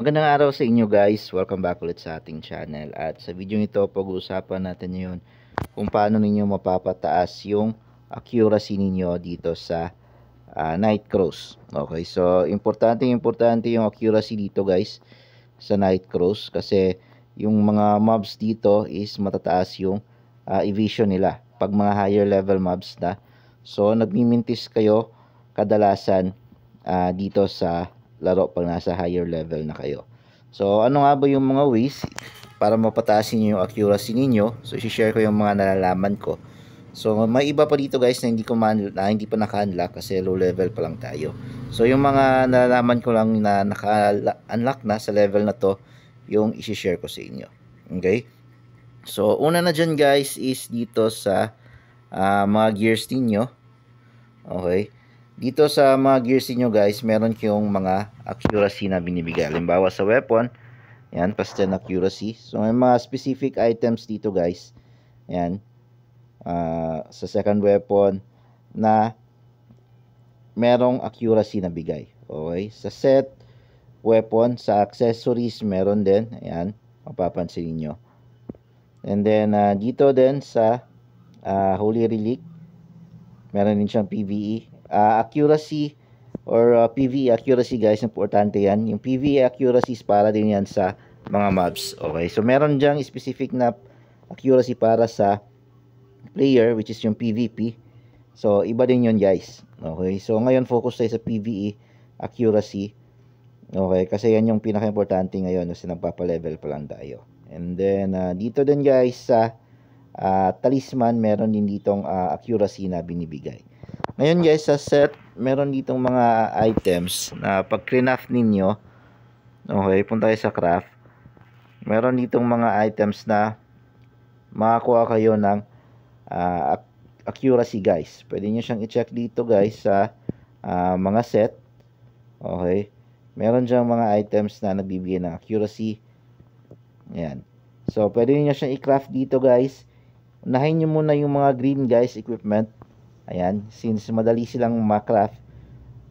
Magandang araw sa inyo guys. Welcome back ulit sa ating channel. At sa video nito, pag-uusapan natin yun kung paano ninyo mapapataas yung accuracy ninyo dito sa uh, night cross. Okay, so importante importante yung accuracy dito guys sa night cross kasi yung mga mobs dito is matataas yung uh, evasion nila pag mga higher level mobs na. So nagmimintis kayo kadalasan uh, dito sa laro pag nasa higher level na kayo. So, ano nga ba yung mga ways para mapatasin niyo yung accuracy ninyo? So, i-share ko yung mga nalalaman ko. So, may iba pa dito guys na hindi ko man, na hindi pa naka-unlock kasi low level pa lang tayo. So, yung mga nalalaman ko lang na naka-unlock na sa level na to, yung i-share ko sa inyo. Okay? So, una na dyan guys is dito sa uh, mga gears ninyo. Okay? Dito sa mga gears niyo guys, meron kayong mga accuracy na binibigay. Halimbawa sa weapon, yan, plus 10 accuracy. So, may mga specific items dito guys. Yan. Uh, sa second weapon na merong accuracy na bigay. Okay. Sa set, weapon, sa accessories, meron din. Ayan. Mapapansin niyo And then, uh, dito din sa uh, Holy Relic, meron din siyang PVE uh, accuracy or uh, ah, PVE accuracy guys, importante yan. Yung PVE accuracy is para din yan sa mga mobs Okay, so meron diyang specific na accuracy para sa player which is yung PVP. So iba din yun guys. Okay, so ngayon focus tayo sa PVE accuracy. Okay, kasi yan yung pinaka-importante ngayon kasi nagpapa-level pa lang tayo. And then uh, dito din guys sa uh, talisman meron din ditong uh, accuracy na binibigay. Ngayon guys, sa set, meron ditong mga items na pag craft ninyo, okay, punta kayo sa craft, meron ditong mga items na makakuha kayo ng uh, accuracy guys. Pwede nyo siyang i-check dito guys sa uh, mga set. Okay. Meron dyang mga items na nagbibigay ng accuracy. Ayan. So, pwede nyo siyang i-craft dito guys. Unahin nyo muna yung mga green guys equipment Ayan, since madali silang makraft,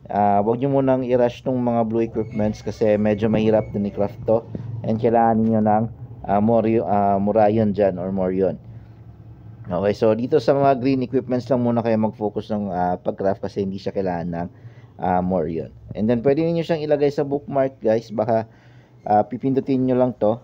uh, ah, wag nyo munang i-rush ng mga blue equipments kasi medyo mahirap din i-craft to. And kailangan niyo ng uh, more, uh, ah, murayon dyan or more yun. Okay, so dito sa mga green equipments lang muna kayo mag-focus ng uh, pag-craft kasi hindi siya kailangan ng uh, more yun. And then pwede niyo siyang ilagay sa bookmark guys, baka uh, pipindutin nyo lang to.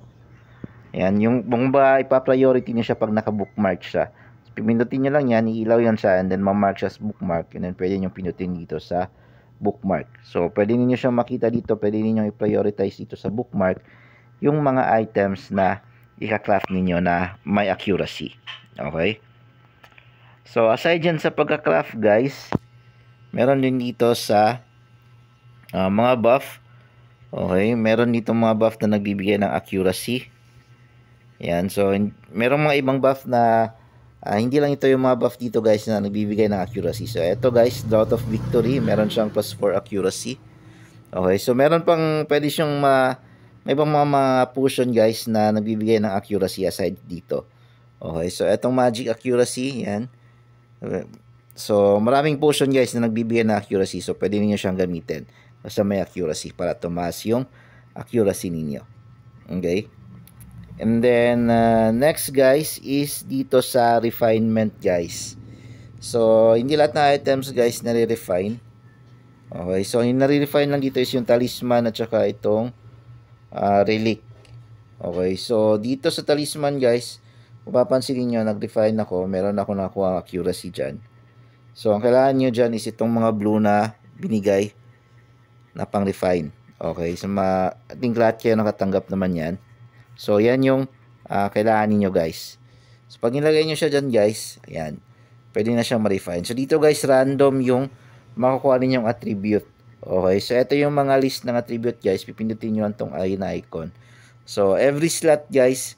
Ayan, yung kung ipa-priority niyo siya pag naka-bookmark siya. Pimindutin nyo lang yan, iilaw yan siya, and then mamark siya sa bookmark, and then pwede nyo pinutin dito sa bookmark. So, pwede ninyo siyang makita dito, pwede ninyo i-prioritize dito sa bookmark yung mga items na ika craft ninyo na may accuracy. Okay? So, aside dyan sa pagka-craft guys, meron din dito sa uh, mga buff. Okay, meron dito mga buff na nagbibigay ng accuracy. Yan, so merong mga ibang buff na Uh, hindi lang ito yung mga buff dito guys na nagbibigay ng accuracy. So ito guys, Drought of Victory, meron siyang plus 4 accuracy. Okay, so meron pang pwede siyang ma, may pang mga, mga potion guys na nagbibigay ng accuracy aside dito. Okay, so etong magic accuracy, yan. So maraming potion guys na nagbibigay ng accuracy. So pwede niyo siyang gamitin basta may accuracy para tumaas yung accuracy ninyo. Okay? And then, uh, next guys is dito sa refinement guys. So, hindi lahat na items guys nare-refine. Okay, so yung nare-refine lang dito is yung talisman at saka itong uh, relic. Okay, so dito sa talisman guys, mapapansin niyo nag-refine ako, meron ako nakuha accuracy diyan. So, ang kailangan niyo diyan is itong mga blue na binigay na pang-refine. Okay, so ma I think kayo nakatanggap naman yan. So, yan yung uh, kailangan ninyo guys. So, pag nilagay nyo siya dyan guys, ayan, pwede na siyang ma-refine. So, dito guys, random yung makukuha ninyong attribute. Okay, so ito yung mga list ng attribute guys. Pipindutin nyo lang tong ayun na icon. So, every slot guys,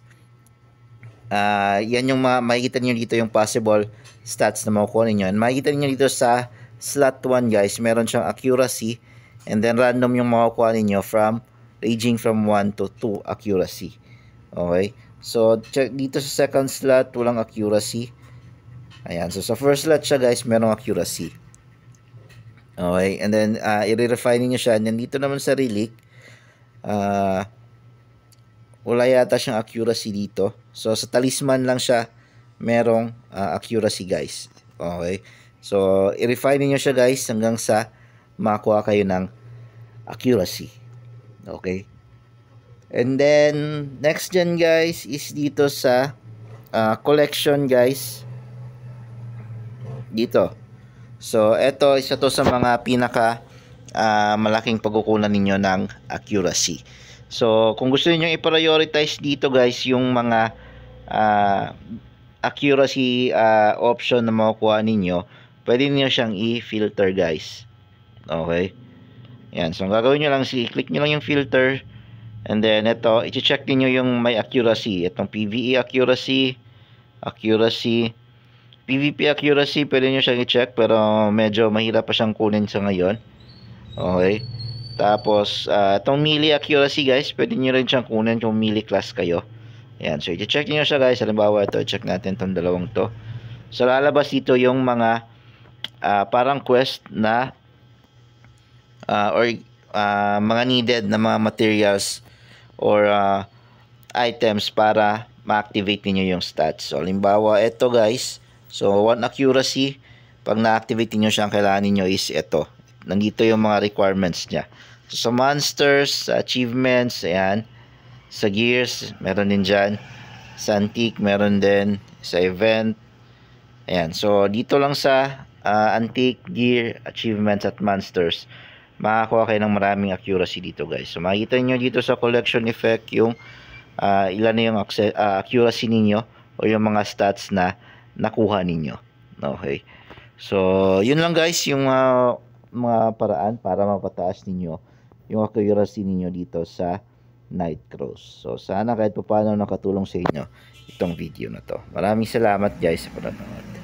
uh, yan yung makikita niyo dito yung possible stats na makukuha ninyo. And makikita niyo dito sa slot 1 guys, meron siyang accuracy and then random yung makukuha ninyo from ranging from 1 to 2 accuracy. Okay? So, check dito sa second slot, walang accuracy. Ayan. So, sa first slot siya, guys, merong accuracy. Okay? And then, uh, i-refine nyo siya. And dito naman sa relic, uh, wala yata siyang accuracy dito. So, sa talisman lang siya, merong uh, accuracy, guys. Okay? So, i-refine nyo siya, guys, hanggang sa makuha kayo ng accuracy. Okay? And then, next gen guys is dito sa uh, collection guys. Dito. So, ito isa to sa mga pinaka uh, malaking pagkukunan ninyo ng accuracy. So, kung gusto niyo i-prioritize dito guys yung mga uh, accuracy uh, option na makukuha ninyo, pwede niyo siyang i-filter guys. Okay? Yan. So, ang gagawin nyo lang, si click nyo lang yung filter. Filter And then ito, i-check niyo yung may accuracy. Itong PVE accuracy, accuracy, PVP accuracy, pwede niyo siyang i-check pero medyo mahirap pa siyang kunin sa ngayon. Okay. Tapos, uh, itong melee accuracy guys, pwede niyo rin siyang kunin kung melee class kayo. Ayun, so i-check niyo siya guys. Halimbawa ito, check natin tong dalawang to. So lalabas dito yung mga uh, parang quest na uh, or uh, mga needed na mga materials or uh, items para ma-activate niyo yung stats. So, limbawa, ito guys. So, one accuracy. Pag na-activate niyo siya, ang kailangan niyo is ito. Nandito yung mga requirements niya. So, sa monsters, sa achievements, ayan. Sa gears, meron din dyan. Sa antique, meron din. Sa event. Ayan. So, dito lang sa uh, antique, gear, achievements, at monsters makakuha kayo ng maraming accuracy dito guys. So makikita nyo dito sa collection effect yung uh, ilan na yung uh, accuracy ninyo o yung mga stats na nakuha ninyo. Okay. So yun lang guys yung uh, mga paraan para mapataas ninyo yung accuracy ninyo dito sa night cross So sana kahit pa paano nakatulong sa inyo itong video na to. Maraming salamat guys sa panonood.